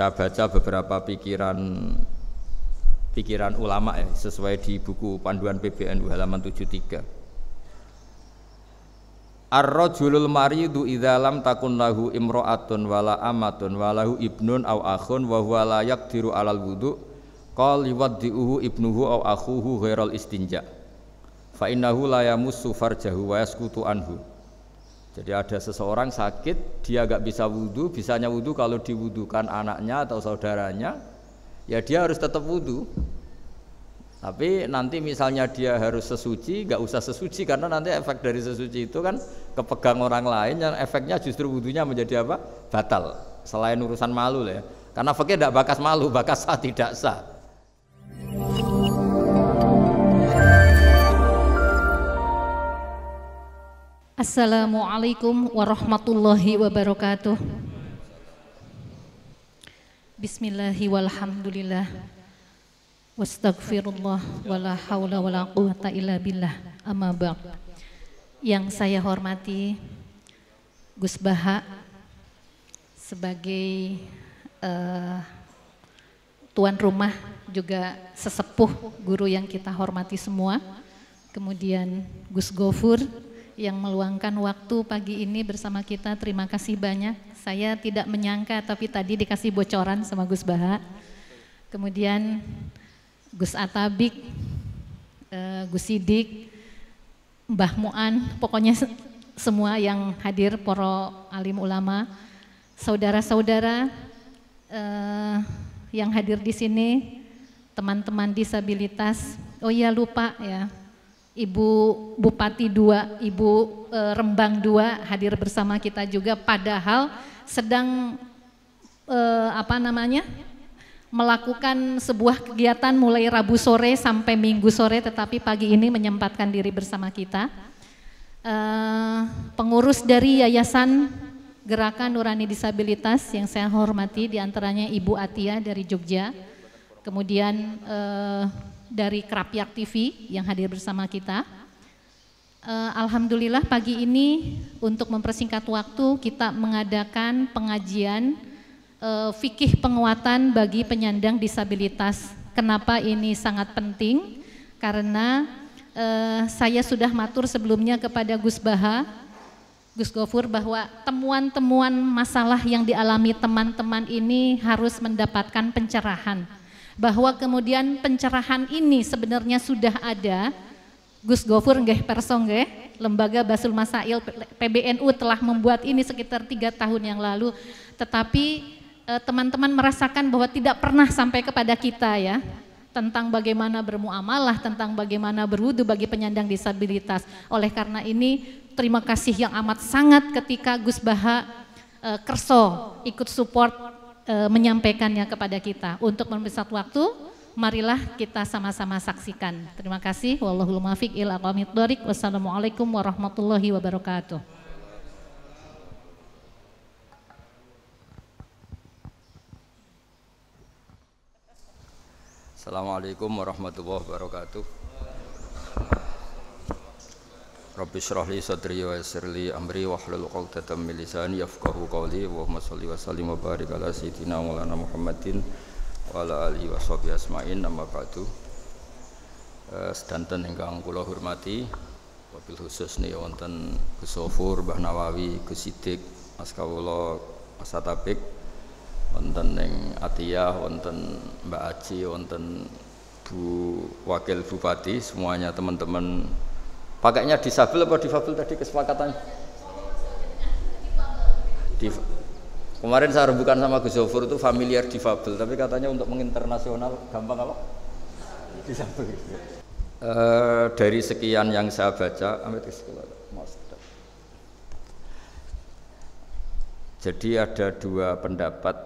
Saya baca beberapa pikiran pikiran ulama ya, sesuai di buku panduan PBNU halaman 73. Ar-rajulul maridu idza lam takun lahu imra'atun wala amatun walahu ibnun aw akhun wa huwa la yaqdiru 'alal wudu qal yuwaddi'uhu ibnuhu aw akhuhu ghairal istinja fa innahu la yamussu farjahu wa yaskutu anhu jadi ada seseorang sakit, dia nggak bisa wudhu, bisanya wudhu kalau diwudhukan anaknya atau saudaranya, ya dia harus tetap wudhu. Tapi nanti misalnya dia harus sesuci, nggak usah sesuci karena nanti efek dari sesuci itu kan kepegang orang lain yang efeknya justru wudhunya menjadi apa? Batal. Selain urusan malu ya. Karena fakir tidak bakas malu, bakas sah tidak sah. Assalamualaikum warahmatullahi wabarakatuh. Bismillahi walhamdulillah. Wastaghfirullah wala haula wala quwata illa billah. Amma ba'd. Yang saya hormati Gus Baha sebagai uh, tuan rumah juga sesepuh guru yang kita hormati semua. Kemudian Gus Gofur yang meluangkan waktu pagi ini bersama kita. Terima kasih banyak. Saya tidak menyangka tapi tadi dikasih bocoran sama Gus Baha. Kemudian Gus Atabik, eh, Gus Sidik, Mbah Muan, pokoknya semua yang hadir poro alim ulama, saudara-saudara eh, yang hadir di sini, teman-teman disabilitas. Oh iya lupa ya, Ibu Bupati dua, Ibu eh, Rembang dua hadir bersama kita juga padahal sedang eh, apa namanya? melakukan sebuah kegiatan mulai Rabu sore sampai Minggu sore tetapi pagi ini menyempatkan diri bersama kita. Eh, pengurus dari Yayasan Gerakan Nurani Disabilitas yang saya hormati diantaranya Ibu Atia dari Jogja, kemudian dari Kerapiak TV yang hadir bersama kita. Uh, Alhamdulillah pagi ini untuk mempersingkat waktu kita mengadakan pengajian uh, fikih penguatan bagi penyandang disabilitas. Kenapa ini sangat penting? Karena uh, saya sudah matur sebelumnya kepada Gus Baha, Gus Gofur bahwa temuan-temuan masalah yang dialami teman-teman ini harus mendapatkan pencerahan bahwa kemudian pencerahan ini sebenarnya sudah ada. Gus Gofur nggih Persong, nggih, Lembaga Basul Masail PBNU telah membuat ini sekitar tiga tahun yang lalu, tetapi eh, teman-teman merasakan bahwa tidak pernah sampai kepada kita ya tentang bagaimana bermuamalah, tentang bagaimana berwudu bagi penyandang disabilitas. Oleh karena ini, terima kasih yang amat sangat ketika Gus Baha eh, Kerso ikut support e, menyampaikannya kepada kita. Untuk membesat waktu, marilah kita sama-sama saksikan. Terima kasih. Wassalamualaikum warahmatullahi wabarakatuh. Assalamualaikum warahmatullahi wabarakatuh. Rabbi syrah li sadri wa yasir li amri wa hlul uqdatan milisani yafqahu qawli wa salli wa sallim wa barik ala sayyidina Maulana Muhammadin wa ala alihi wa sahbihi asma'in amma ba'du eh, sedanten ingkang kula hormati wabil khusus nih wonten kusofur bah Nawawi, Gus Sidik, Mas Mas wonten ing Atiyah, wonten Mbak Aji, wonten Bu Wakil Bupati, semuanya teman-teman Pakainya disabel apa difabel tadi kesepakatan? Kemarin saya rebukan sama Gus Zofur itu familiar difabel, tapi katanya untuk menginternasional gampang apa? Disabel. Uh, eh, dari sekian yang saya baca, amit Jadi ada dua pendapat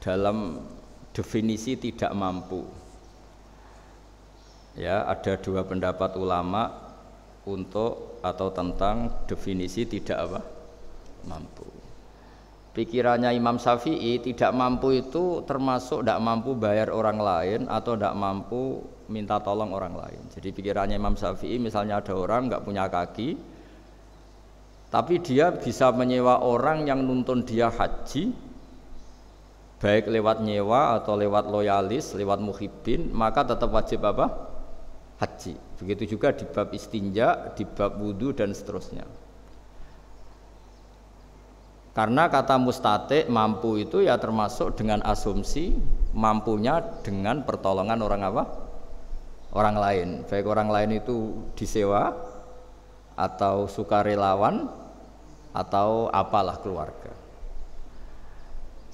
dalam definisi tidak mampu. Ya, ada dua pendapat ulama untuk atau tentang definisi tidak apa mampu. Pikirannya Imam Syafi'i tidak mampu itu termasuk tidak mampu bayar orang lain atau tidak mampu minta tolong orang lain. Jadi pikirannya Imam Syafi'i misalnya ada orang nggak punya kaki, tapi dia bisa menyewa orang yang nuntun dia haji, baik lewat nyewa atau lewat loyalis, lewat muhibbin maka tetap wajib apa? haji. Begitu juga di bab istinja, di bab wudhu dan seterusnya. Karena kata mustatik mampu itu ya termasuk dengan asumsi mampunya dengan pertolongan orang apa? Orang lain. Baik orang lain itu disewa atau sukarelawan atau apalah keluarga.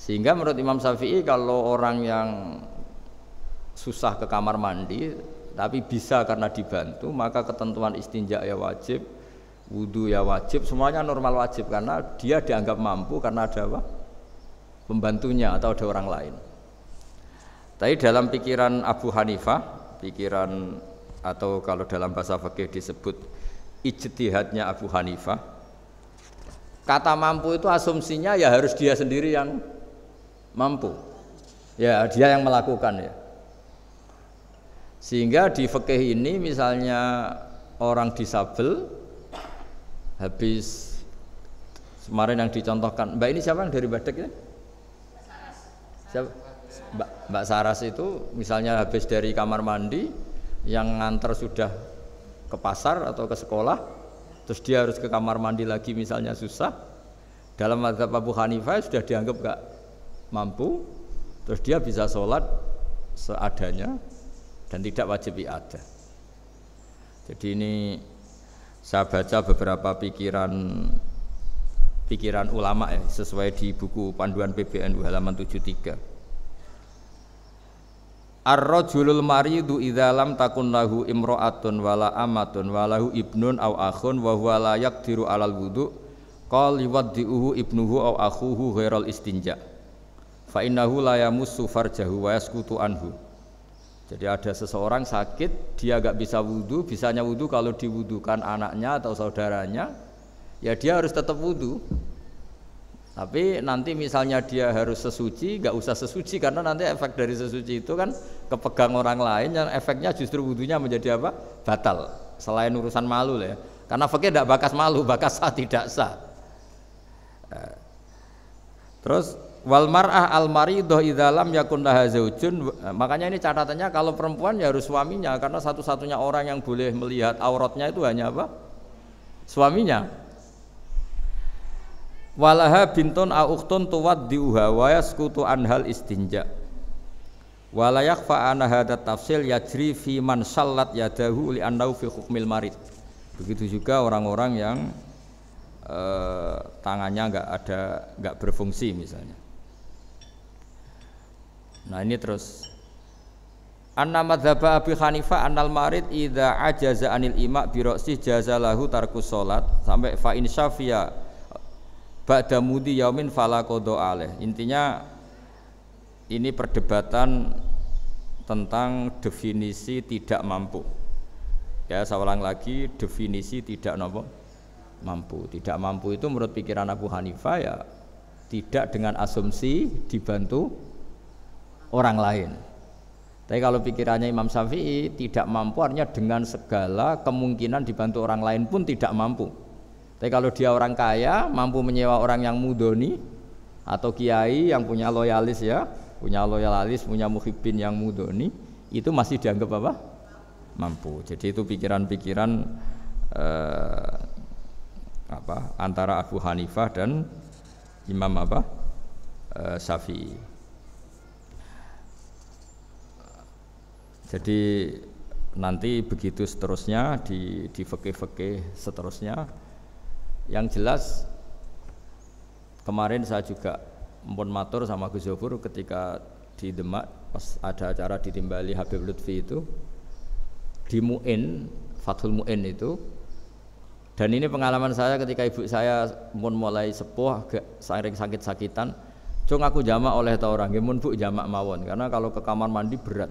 Sehingga menurut Imam Syafi'i kalau orang yang susah ke kamar mandi tapi bisa karena dibantu maka ketentuan istinja ya wajib wudhu ya wajib semuanya normal wajib karena dia dianggap mampu karena ada apa? pembantunya atau ada orang lain tapi dalam pikiran Abu Hanifah pikiran atau kalau dalam bahasa fikih disebut ijtihadnya Abu Hanifah kata mampu itu asumsinya ya harus dia sendiri yang mampu ya dia yang melakukan ya sehingga di fikih ini misalnya orang disabel habis kemarin yang dicontohkan. Mbak ini siapa yang dari badak ya? Siapa? Mbak, Mbak Saras itu misalnya habis dari kamar mandi yang nganter sudah ke pasar atau ke sekolah terus dia harus ke kamar mandi lagi misalnya susah dalam mazhab Abu Hanifah ya sudah dianggap gak mampu terus dia bisa sholat seadanya dan tidak wajib ada. Jadi ini saya baca beberapa pikiran pikiran ulama ya sesuai di buku panduan PBNU halaman 73. Ar-rajulul maridu idza lam takun lahu imra'atun wala amatun walahu ibnun aw akhun wa huwa la yaqdiru 'alal wudu qal yuwaddi'uhu ibnuhu aw akhuhu ghairal istinja fa innahu la yamussu farjahu wa yaskutu anhu jadi ada seseorang sakit, dia nggak bisa wudhu, bisanya wudhu kalau diwudhukan anaknya atau saudaranya, ya dia harus tetap wudhu. Tapi nanti misalnya dia harus sesuci, nggak usah sesuci karena nanti efek dari sesuci itu kan kepegang orang lain yang efeknya justru wudhunya menjadi apa? Batal. Selain urusan malu ya. Karena fakir tidak bakas malu, bakas sah tidak sah. Eh, terus Wal mar'ah al maridoh idalam yakun laha zaujun. Makanya ini catatannya kalau perempuan ya harus suaminya karena satu-satunya orang yang boleh melihat auratnya itu hanya apa? Suaminya. Walaha bintun au ukhtun tuwad diuha wa yaskutu anhal istinja. Walayak fa'ana hadat tafsil yajri fi man sallat yadahu li annau fi hukmil marid. Begitu juga orang-orang yang eh, tangannya nggak ada nggak berfungsi misalnya Nah ini terus Anna madhaba Abi Hanifah annal marid idza ajaza anil ima biroksi jazalahu tarku salat sampai fa in syafiya ba'da mudi yaumin fala alaih. Intinya ini perdebatan tentang definisi tidak mampu. Ya, saya ulang lagi definisi tidak nopo mampu. Tidak mampu itu menurut pikiran Abu Hanifah ya tidak dengan asumsi dibantu orang lain. Tapi kalau pikirannya Imam Syafi'i tidak mampu artinya dengan segala kemungkinan dibantu orang lain pun tidak mampu. Tapi kalau dia orang kaya mampu menyewa orang yang mudoni atau kiai yang punya loyalis ya, punya loyalis, punya muhibbin yang mudoni itu masih dianggap apa? Mampu. Jadi itu pikiran-pikiran eh, apa antara Abu Hanifah dan Imam apa? Eh, Syafi'i. Jadi nanti begitu seterusnya di di fikih seterusnya yang jelas kemarin saya juga mpun matur sama Gus Zofur ketika di Demak pas ada acara di Timbali Habib Lutfi itu di Muin Fathul Muin itu dan ini pengalaman saya ketika ibu saya pun mulai sepuh agak sering sakit-sakitan cung aku jamak oleh orang mun bu jamak mawon karena kalau ke kamar mandi berat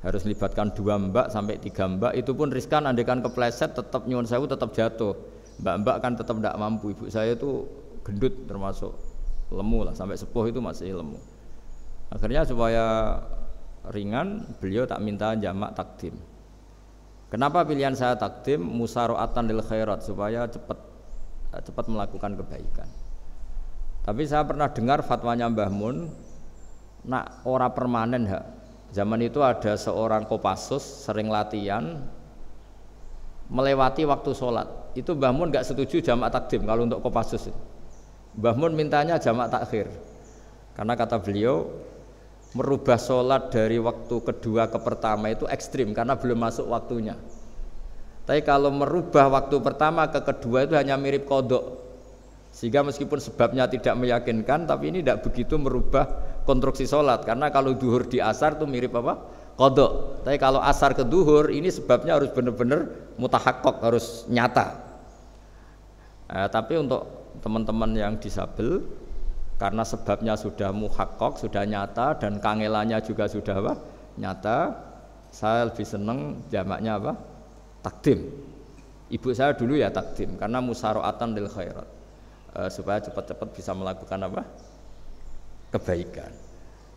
harus libatkan dua mbak sampai tiga mbak itu pun riskan andekan kepleset tetap nyuwun sewu tetap jatuh mbak-mbak kan tetap tidak mampu ibu saya itu gendut termasuk lemu lah sampai sepuh itu masih lemu akhirnya supaya ringan beliau tak minta jamak takdim kenapa pilihan saya takdim musaroatan lil khairat supaya cepat cepat melakukan kebaikan tapi saya pernah dengar fatwanya Mbah Mun nak ora permanen ha. Zaman itu ada seorang Kopassus sering latihan melewati waktu sholat. Itu Mbah Mun nggak setuju jamak takdim kalau untuk Kopassus. Mbah Mun mintanya jamak takhir. Karena kata beliau merubah sholat dari waktu kedua ke pertama itu ekstrim karena belum masuk waktunya. Tapi kalau merubah waktu pertama ke kedua itu hanya mirip kodok sehingga meskipun sebabnya tidak meyakinkan, tapi ini tidak begitu merubah konstruksi sholat. Karena kalau duhur di asar itu mirip apa? Kodok. Tapi kalau asar ke duhur, ini sebabnya harus benar-benar mutahakok, harus nyata. Eh, tapi untuk teman-teman yang disabel, karena sebabnya sudah muhakok, sudah nyata, dan kangelannya juga sudah apa? Nyata, saya lebih seneng jamaknya apa? Takdim. Ibu saya dulu ya takdim, karena musaroatan lil khairat e, supaya cepat-cepat bisa melakukan apa kebaikan.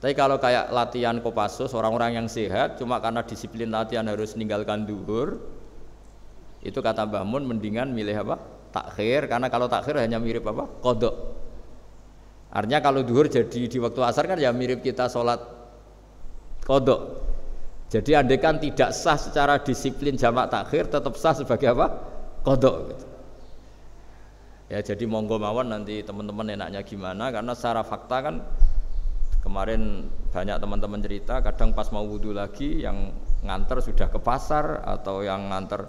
Tapi kalau kayak latihan Kopassus orang-orang yang sehat cuma karena disiplin latihan harus meninggalkan duhur itu kata Mbah Mun mendingan milih apa takhir karena kalau takhir hanya mirip apa kodok. Artinya kalau duhur jadi di waktu asar kan ya mirip kita sholat kodok. Jadi andekan tidak sah secara disiplin jamak takhir tetap sah sebagai apa kodok. Gitu ya jadi monggo mawon nanti teman-teman enaknya gimana karena secara fakta kan kemarin banyak teman-teman cerita kadang pas mau wudhu lagi yang nganter sudah ke pasar atau yang nganter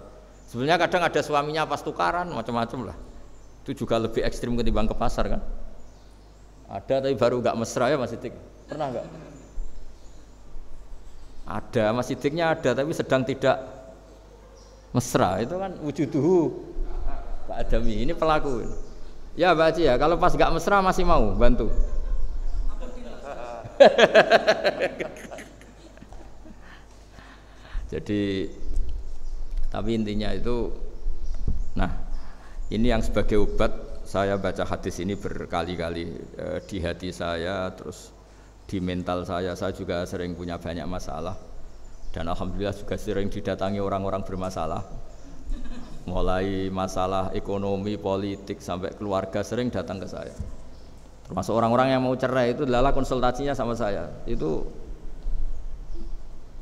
sebenarnya kadang ada suaminya pas tukaran macam-macam lah itu juga lebih ekstrim ketimbang ke pasar kan ada tapi baru nggak mesra ya Mas Itik pernah nggak ada Mas Idiknya ada tapi sedang tidak mesra itu kan wujud tuh Pak Adami ini pelaku ya Pak Haji ya kalau pas gak mesra masih mau bantu jadi tapi intinya itu nah ini yang sebagai obat saya baca hadis ini berkali-kali e, di hati saya terus di mental saya saya juga sering punya banyak masalah dan alhamdulillah juga sering didatangi orang-orang bermasalah mulai masalah ekonomi, politik sampai keluarga sering datang ke saya. Termasuk orang-orang yang mau cerai itu adalah konsultasinya sama saya. Itu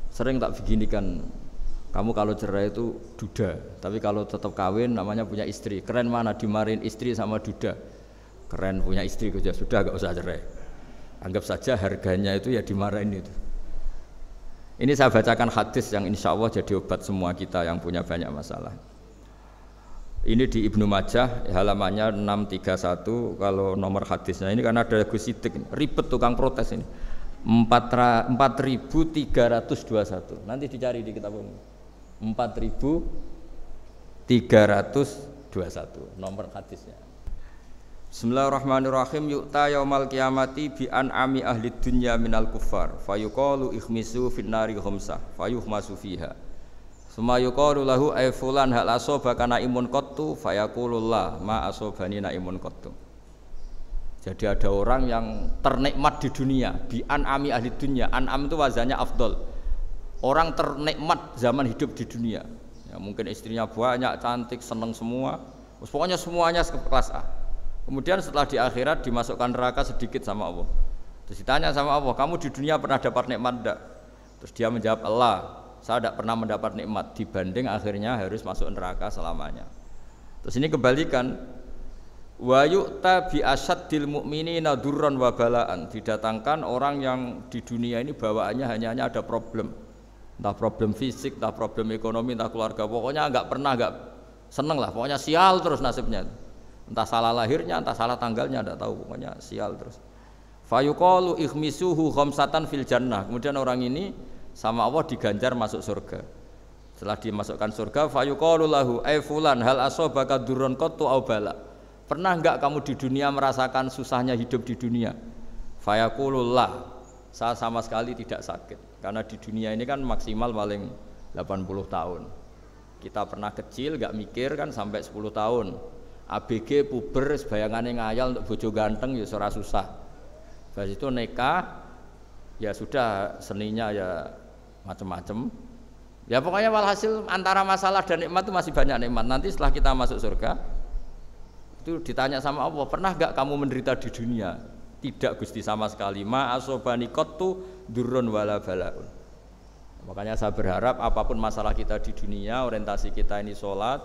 sering tak begini kan? Kamu kalau cerai itu duda, tapi kalau tetap kawin namanya punya istri. Keren mana dimarin istri sama duda? Keren punya istri kerja sudah gak usah cerai. Anggap saja harganya itu ya dimarahin itu. Ini saya bacakan hadis yang insya Allah jadi obat semua kita yang punya banyak masalah. Ini di Ibnu Majah halamannya 631 kalau nomor hadisnya ini karena ada Gus ribet tukang protes ini. 4321. Nanti dicari di kitab umum. 4321 nomor hadisnya. Bismillahirrahmanirrahim yukta yaumal kiamati bi an'ami ahli dunya minal kufar fayuqalu ikhmisu finnari humsa, fayuhmasu fiha Sumayuqalu lahu ay fulan hal asoba kana imun qattu fayakulullah ma asobani imun qattu. Jadi ada orang yang ternikmat di dunia, bi an'ami ahli dunia. An'am itu wazannya afdol. Orang ternikmat zaman hidup di dunia. Ya, mungkin istrinya banyak, cantik, seneng semua. Terus pokoknya semuanya kelas A. Kemudian setelah di akhirat dimasukkan neraka sedikit sama Allah. Terus ditanya sama Allah, kamu di dunia pernah dapat nikmat enggak? Terus dia menjawab Allah saya tidak pernah mendapat nikmat dibanding akhirnya harus masuk neraka selamanya. Terus ini kebalikan. Wa yu'ta bi asaddil mu'minina durran wa balaan. Didatangkan orang yang di dunia ini bawaannya hanya hanya ada problem. Entah problem fisik, entah problem ekonomi, entah keluarga. Pokoknya nggak pernah nggak seneng lah. Pokoknya sial terus nasibnya. Entah salah lahirnya, entah salah tanggalnya, enggak tahu. Pokoknya sial terus. Fayuqalu ikhmisuhu khamsatan fil jannah. Kemudian orang ini sama Allah diganjar masuk surga setelah dimasukkan surga fayuqalu lahu ay fulan hal asobaka durun qattu au bala pernah enggak kamu di dunia merasakan susahnya hidup di dunia fayakulullah saya sama sekali tidak sakit karena di dunia ini kan maksimal paling 80 tahun kita pernah kecil enggak mikir kan sampai 10 tahun ABG puber bayangannya ngayal untuk bojo ganteng ya susah Habis itu nikah ya sudah seninya ya macam-macam ya pokoknya walhasil antara masalah dan nikmat itu masih banyak nikmat nanti setelah kita masuk surga itu ditanya sama Allah pernah gak kamu menderita di dunia tidak gusti sama sekali ma asobani kotu durun wala balaun makanya saya berharap apapun masalah kita di dunia orientasi kita ini sholat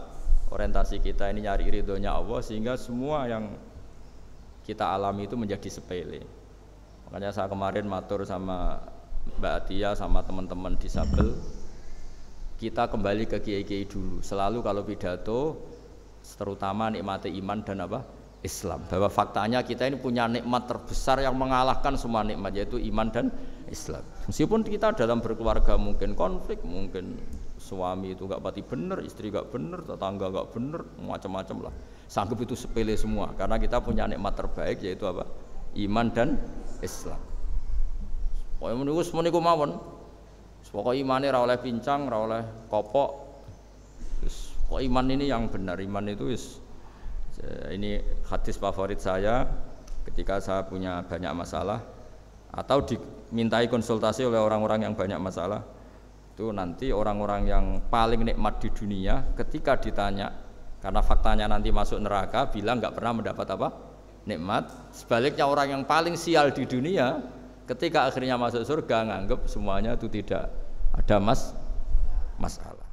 orientasi kita ini nyari ridhonya Allah sehingga semua yang kita alami itu menjadi sepele makanya saya kemarin matur sama Mbak Atia sama teman-teman disabel kita kembali ke kiai-kiai dulu. Selalu kalau pidato terutama nikmati iman dan apa? Islam. Bahwa faktanya kita ini punya nikmat terbesar yang mengalahkan semua nikmat yaitu iman dan Islam. Meskipun kita dalam berkeluarga mungkin konflik, mungkin suami itu nggak pati bener, istri nggak bener, tetangga nggak bener, macam-macam lah. Sanggup itu sepele semua karena kita punya nikmat terbaik yaitu apa? Iman dan Islam menunggu semua semeniku mawon. Pokoke iman ini oleh pincang, ra oleh kopok. Pokoknya kok iman ini yang benar, iman itu is. Eh, ini hadis favorit saya ketika saya punya banyak masalah atau dimintai konsultasi oleh orang-orang yang banyak masalah itu nanti orang-orang yang paling nikmat di dunia ketika ditanya karena faktanya nanti masuk neraka bilang nggak pernah mendapat apa nikmat sebaliknya orang yang paling sial di dunia Ketika akhirnya masuk surga nganggep semuanya itu tidak ada mas masalah.